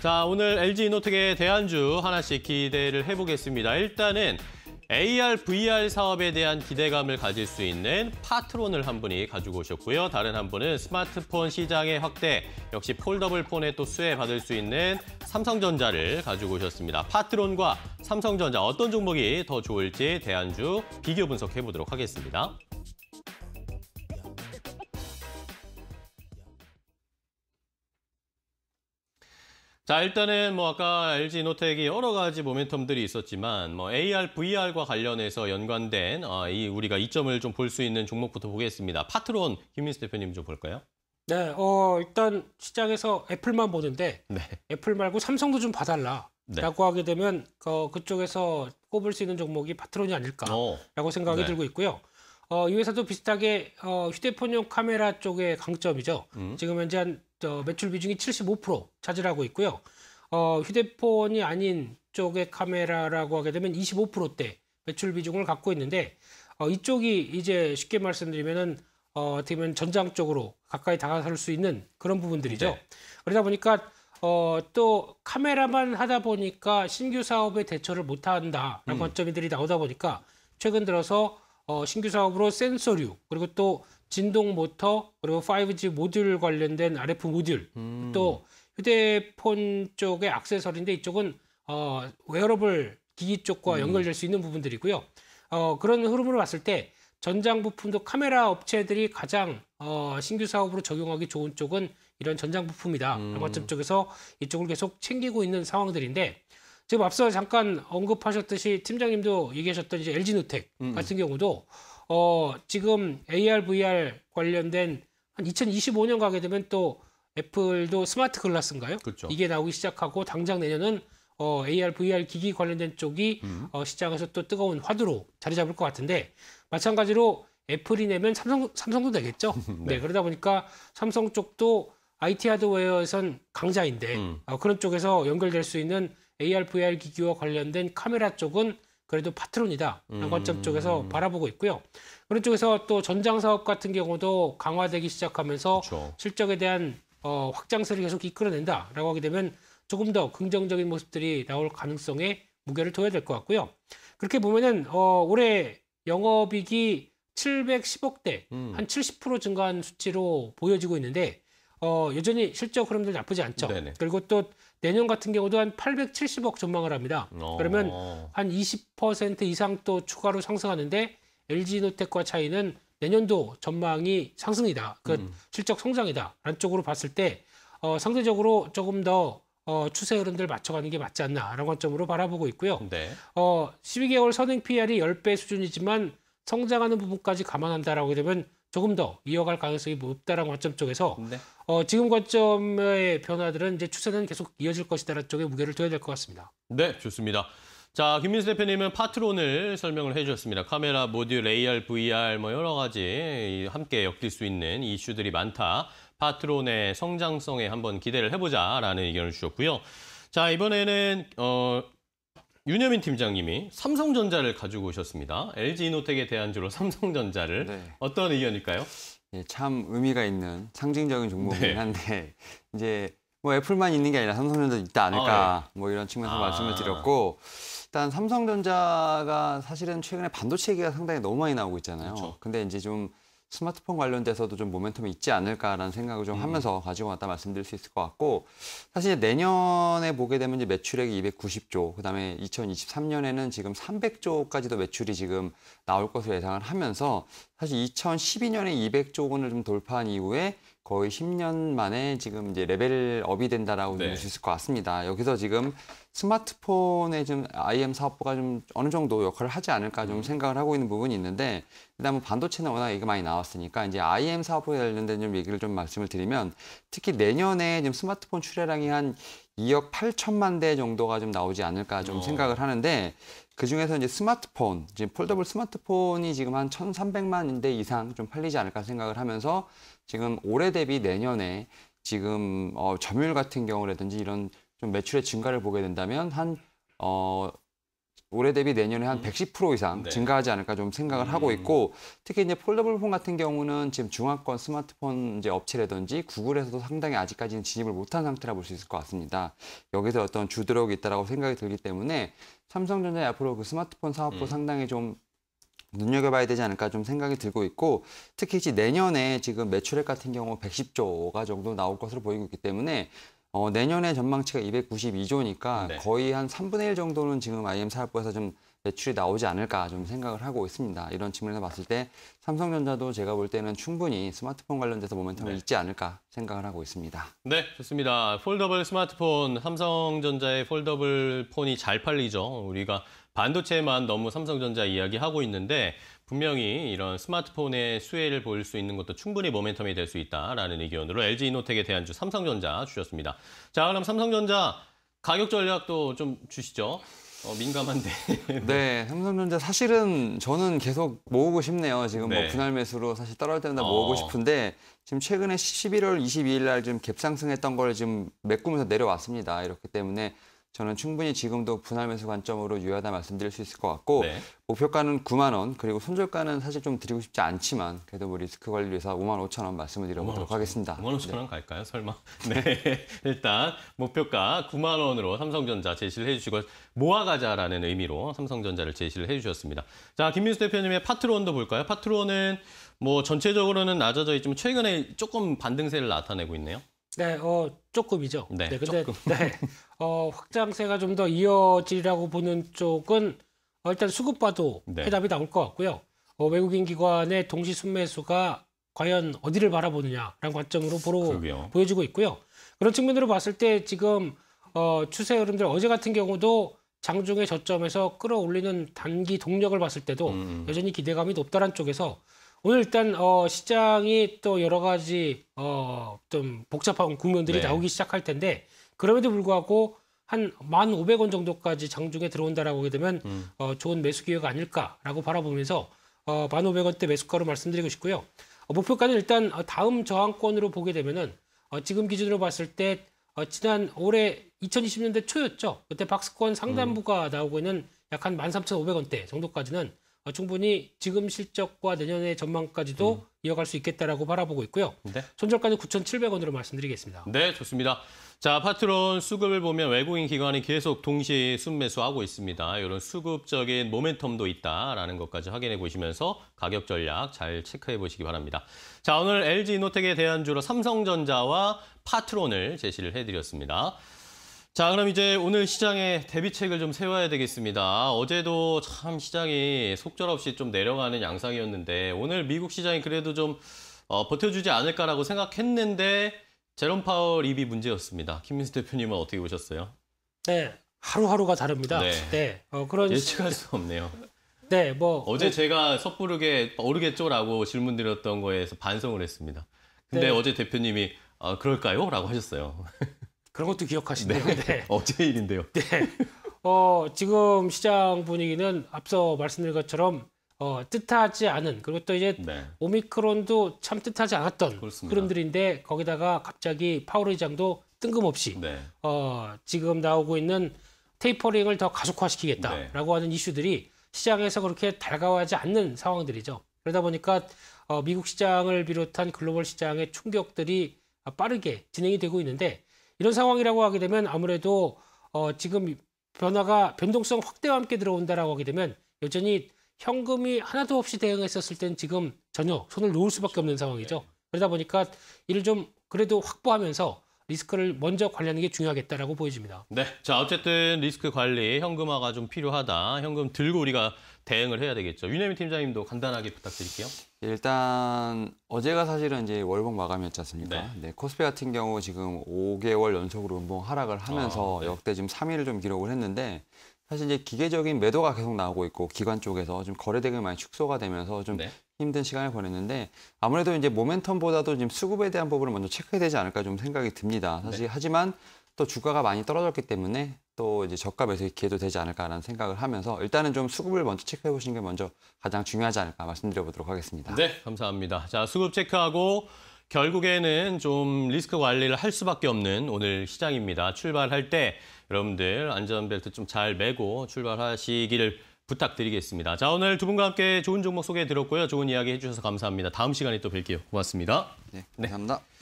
자, 오늘 LG 이노텍의 대안주 하나씩 기대를 해보겠습니다. 일단은 AR, VR 사업에 대한 기대감을 가질 수 있는 파트론을 한 분이 가지고 오셨고요. 다른 한 분은 스마트폰 시장의 확대, 역시 폴더블 폰에 또 수혜받을 수 있는 삼성전자를 가지고 오셨습니다. 파트론과 삼성전자 어떤 종목이 더 좋을지 대안주 비교 분석해보도록 하겠습니다. 자, 일단은 뭐 아까 LG 이노텍이 여러 가지 모멘텀들이 있었지만 뭐 AR, VR과 관련해서 연관된 아, 이 우리가 이점을 좀 볼 수 있는 종목부터 보겠습니다. 파트론 김민수 대표님 좀 볼까요? 네, 어, 일단 시장에서 애플만 보는데 네. 애플 말고 삼성도 좀 봐달라. 네. 라고 하게 되면 어, 그쪽에서 꼽을 수 있는 종목이 파트론이 아닐까라고 어. 생각이 네. 들고 있고요. 어, 이 회사도 비슷하게 어, 휴대폰용 카메라 쪽의 강점이죠. 음. 지금 현재 한 어, 매출 비중이 75% 차지하고 있고요. 어, 휴대폰이 아닌 쪽의 카메라라고 하게 되면 25%대 매출 비중을 갖고 있는데 어, 이쪽이 이제 쉽게 말씀드리면은 어, 어떻게 보면 전장 쪽으로 가까이 다가설 수 있는 그런 부분들이죠. 네. 그러다 보니까 어, 또 카메라만 하다 보니까 신규 사업에 대처를 못 한다라는 음. 관점들이 나오다 보니까 최근 들어서 어, 신규 사업으로 센서류 그리고 또 진동 모터 그리고 5G 모듈 관련된 RF 모듈 음. 또 휴대폰 쪽의 악세서리인데 이쪽은 어, 웨어러블 기기 쪽과 음. 연결될 수 있는 부분들이고요. 어, 그런 흐름으로 봤을 때 전장 부품도 카메라 업체들이 가장 어, 신규 사업으로 적용하기 좋은 쪽은 이런 전장 부품이다. 음. 점쪽에서 이쪽을 계속 챙기고 있는 상황들인데 지금 앞서 잠깐 언급하셨듯이 팀장님도 얘기하셨던 이제 LG노텍 음. 같은 경우도 어, 지금 AR, VR 관련된 한 2025년 가게 되면 또 애플도 스마트 글라스인가요? 그렇죠. 이게 나오기 시작하고 당장 내년은 어, AR, VR 기기 관련된 쪽이 음. 어, 시장에서 또 뜨거운 화두로 자리 잡을 것 같은데 마찬가지로 애플이 내면 삼성 삼성도 되겠죠. 네. 네. 그러다 보니까 삼성 쪽도 IT 하드웨어에선 강자인데 음. 어, 그런 쪽에서 연결될 수 있는 AR, VR 기기와 관련된 카메라 쪽은 그래도 파트론이다. 음. 관점 쪽에서 바라보고 있고요. 그런 쪽에서 또 전장 사업 같은 경우도 강화되기 시작하면서 그렇 실적에 대한 어, 확장세를 계속 이끌어낸다라고 하게 되면 조금 더 긍정적인 모습들이 나올 가능성에 무게를 둬야 될 것 같고요. 그렇게 보면은 어, 올해 영업이익이 710억대 음. 한70% 증가한 수치로 보여지고 있는데 어, 여전히 실적 흐름도 나쁘지 않죠. 네네. 그리고 또 내년 같은 경우도 한 870억 전망을 합니다. 어. 그러면 한 20% 이상 또 추가로 상승하는데 LG노텍과 차이는 내년도 전망이 상승이다. 그 음. 실적 성장이다라는 쪽으로 봤을 때 어, 상대적으로 조금 더 어, 추세 흐름들 맞춰가는 게 맞지 않나라는 관점으로 바라보고 있고요. 네. 어, 12개월 선행 PR이 10배 수준이지만 성장하는 부분까지 감안한다라고 되면 조금 더 이어갈 가능성이 높다라는 뭐 관점 쪽에서 네. 어, 지금 관점의 변화들은 이제 추세는 계속 이어질 것이다라는 쪽에 무게를 둬야 될 것 같습니다. 네, 좋습니다. 자, 김민수 대표님은 파트론을 설명을 해주셨습니다. 카메라, 모듈, AR, VR 뭐 여러 가지 함께 엮일 수 있는 이슈들이 많다. 파트론의 성장성에 한번 기대를 해보자라는 의견을 주셨고요. 자, 이번에는 어, 윤여민 팀장님이 삼성전자를 가지고 오셨습니다. LG 이노텍에 대한 주로 삼성전자를 네. 어떤 의견일까요? 예, 참 의미가 있는 상징적인 종목이긴 네. 한데 이제 뭐 애플만 있는 게 아니라 삼성전자 도 있다 않을까 아, 네. 뭐 이런 측면에서 아. 말씀을 드렸고 일단 삼성전자가 사실은 최근에 반도체 얘기가 상당히 너무 많이 나오고 있잖아요. 그렇죠. 근데 이제 좀 스마트폰 관련돼서도 좀 모멘텀이 있지 않을까라는 생각을 좀 음. 하면서 가지고 왔다 말씀드릴 수 있을 것 같고 사실 내년에 보게 되면 이제 매출액이 290조 그다음에 2023년에는 지금 300조까지도 매출이 지금 나올 것으로 예상을 하면서 사실 2012년에 200조 원을 좀 돌파한 이후에 거의 10년 만에 지금 이제 레벨업이 된다라고 네. 볼수 있을 것 같습니다. 여기서 지금 스마트폰의 좀 IM 사업부가 좀 어느 정도 역할을 하지 않을까 좀 음. 생각을 하고 있는 부분이 있는데 일단 뭐 반도체는 워낙 얘기가 많이 나왔으니까 이제 IM 사업부에 관련된 좀 얘기를 좀 말씀을 드리면 특히 내년에 지금 스마트폰 출하량이 한 2억 8천만 대 정도가 좀 나오지 않을까 좀 어. 생각을 하는데 그 중에서 이제 스마트폰, 이제 폴더블 스마트폰이 지금 한 1,300만 대 이상 좀 팔리지 않을까 생각을 하면서 지금 올해 대비 내년에 지금 어, 점유율 같은 경우라든지 이런 좀 매출의 증가를 보게 된다면 한 어, 올해 대비 내년에 한 110% 음. 이상 네. 증가하지 않을까 좀 생각을 음. 하고 있고 특히 이제 폴더블폰 같은 경우는 지금 중화권 스마트폰 이제 업체라든지 구글에서도 상당히 아직까지는 진입을 못한 상태라 볼 수 있을 것 같습니다. 여기서 어떤 주드럭이 있다라고 생각이 들기 때문에 삼성전자 앞으로 그 스마트폰 사업도 음. 상당히 좀 눈여겨봐야 되지 않을까 좀 생각이 들고 있고 특히 이제 내년에 지금 매출액 같은 경우 110조가 정도 나올 것으로 보이고 있기 때문에 어, 내년에 전망치가 292조니까 네. 거의 한 3분의 1 정도는 지금 IM 사업부에서 좀 매출이 나오지 않을까 좀 생각을 하고 있습니다. 이런 측면에서 봤을 때 삼성전자도 제가 볼 때는 충분히 스마트폰 관련돼서 모멘텀이 네. 있지 않을까 생각을 하고 있습니다. 네, 좋습니다. 폴더블 스마트폰, 삼성전자의 폴더블 폰이 잘 팔리죠. 우리가 반도체만 너무 삼성전자 이야기하고 있는데 분명히 이런 스마트폰의 수혜를 보일 수 있는 것도 충분히 모멘텀이 될 수 있다라는 의견으로 LG 이노텍에 대한 주 삼성전자 주셨습니다. 자, 그럼 삼성전자 가격 전략도 좀 주시죠. 어, 민감한데. 네, 삼성전자 사실은 저는 계속 모으고 싶네요. 지금 뭐 네. 뭐 분할 매수로 사실 떨어질 때마다 어. 모으고 싶은데 지금 최근에 11월 22일 날좀 갭상승했던 걸 지금 메꾸면서 내려왔습니다. 이렇기 때문에 저는 충분히 지금도 분할 매수 관점으로 유효하다 말씀드릴 수 있을 것 같고 네. 목표가는 9만 원 그리고 손절가는 사실 좀 드리고 싶지 않지만 그래도 뭐 리스크 관리 위해서 5만 5천 원 말씀을 드려보도록 5만 하겠습니다. 5만 5천 원 네. 갈까요? 설마? 네. 일단 목표가 9만 원으로 삼성전자 제시를 해주시고 모아가자라는 의미로 삼성전자를 제시를 해주셨습니다. 자 김민수 대표님의 파트론도 볼까요? 파트론은 뭐 전체적으로는 낮아져 있지만 최근에 조금 반등세를 나타내고 있네요. 네, 어 조금이죠. 네, 네 근데 조금. 네, 어, 확장세가 좀 더 이어지라고 보는 쪽은 어, 일단 수급봐도 네. 해답이 나올 것 같고요. 어, 외국인 기관의 동시 순매수가 과연 어디를 바라보느냐라는 관점으로 보러 보여지고 있고요. 그런 측면으로 봤을 때 지금 어, 추세 흐름들 어제 같은 경우도 장중의 저점에서 끌어올리는 단기 동력을 봤을 때도 음. 음. 여전히 기대감이 높다란 쪽에서 오늘 일단 어, 시장이 또 여러 가지 어, 좀 복잡한 국면들이 네. 나오기 시작할 텐데 그럼에도 불구하고 한1 5 0 0원 정도까지 장중에 들어온다라고 하게 되면 음. 어, 좋은 매수 기회가 아닐까라고 바라보면서 어, 1 5 0 0 원대 매수가로 말씀드리고 싶고요. 어, 목표가는 일단 어, 다음 저항권으로 보게 되면은 어, 지금 기준으로 봤을 때 어, 지난 올해 2020년대 초였죠. 그때 박스권 상단부가 음. 나오고 있는 약 한 13,500원대 정도까지는 어, 충분히 지금 실적과 내년의 전망까지도 음. 이어갈 수 있겠다라고 바라보고 있고요. 네. 손절가지 9,700원으로 말씀드리겠습니다. 네, 좋습니다. 자, 파트론 수급을 보면 외국인 기관이 계속 동시에 순매수하고 있습니다. 이런 수급적인 모멘텀도 있다라는 것까지 확인해 보시면서 가격 전략 잘 체크해 보시기 바랍니다. 자, 오늘 LG 이노텍에 대한 주로 삼성전자와 파트론을 제시를 해드렸습니다. 자, 그럼 이제 오늘 시장의 대비책을 좀 세워야 되겠습니다. 어제도 참 시장이 속절없이 좀 내려가는 양상이었는데 오늘 미국 시장이 그래도 좀 어, 버텨주지 않을까라고 생각했는데 제롬 파월 입이 문제였습니다. 김민수 대표님은 어떻게 보셨어요? 네, 하루하루가 다릅니다. 네, 네 어, 그런 예측할 수 없네요. 네, 뭐 어제 뭐... 제가 섣부르게 오르겠죠라고 질문드렸던 거에서 반성을 했습니다. 근데 네. 어제 대표님이 아, 어, 그럴까요?라고 하셨어요. 그런 것도 기억하시네요. 네. 네. 어제 일인데요. 네. 어, 지금 시장 분위기는 앞서 말씀드린 것처럼 어, 뜻하지 않은 그리고 또 이제 네. 오미크론도 참 뜻하지 않았던 그렇습 흐름들인데 거기다가 갑자기 파월 의장도 뜬금없이 네. 어, 지금 나오고 있는 테이퍼링을 더 가속화시키겠다라고 네. 하는 이슈들이 시장에서 그렇게 달가워하지 않는 상황들이죠. 그러다 보니까 어, 미국 시장을 비롯한 글로벌 시장의 충격들이 빠르게 진행이 되고 있는데 이런 상황이라고 하게 되면 아무래도 어, 지금 변화가 변동성 확대와 함께 들어온다라고 하게 되면 여전히 현금이 하나도 없이 대응했었을 땐 지금 전혀 손을 놓을 수밖에 없는 상황이죠. 네. 그러다 보니까 이를 좀 그래도 확보하면서 리스크를 먼저 관리하는 게 중요하겠다라고 보여집니다. 네, 자 어쨌든 리스크 관리, 현금화가 좀 필요하다. 현금 들고 우리가 대응을 해야 되겠죠. 유혜미 팀장님도 간단하게 부탁드릴게요. 예, 일단 어제가 사실은 이제 월봉 마감이었지 않습니까? 네. 네 코스피 같은 경우 지금 5개월 연속으로 연봉 하락을 하면서 아, 네. 역대 지금 3위를 좀 기록을 했는데 사실 이제 기계적인 매도가 계속 나오고 있고 기관 쪽에서 좀 거래 대금이 많이 축소가 되면서 좀 네. 힘든 시간을 보냈는데 아무래도 이제 모멘텀보다도 지금 수급에 대한 부분을 먼저 체크해야 되지 않을까 좀 생각이 듭니다. 네. 사실 네. 하지만 또 주가가 많이 떨어졌기 때문에 또 이제 저가 매수의 기회도 되지 않을까라는 생각을 하면서 일단은 좀 수급을 먼저 체크해 보시는 게 먼저 가장 중요하지 않을까 말씀드려 보도록 하겠습니다. 네, 감사합니다. 자, 수급 체크하고 결국에는 좀 리스크 관리를 할 수밖에 없는 오늘 시장입니다. 출발할 때 여러분들 안전벨트 좀 잘 매고 출발하시기를 부탁드리겠습니다. 자, 오늘 두 분과 함께 좋은 종목 소개해 드렸고요. 좋은 이야기 해주셔서 감사합니다. 다음 시간에 또 뵐게요. 고맙습니다. 네, 네. 감사합니다. 네.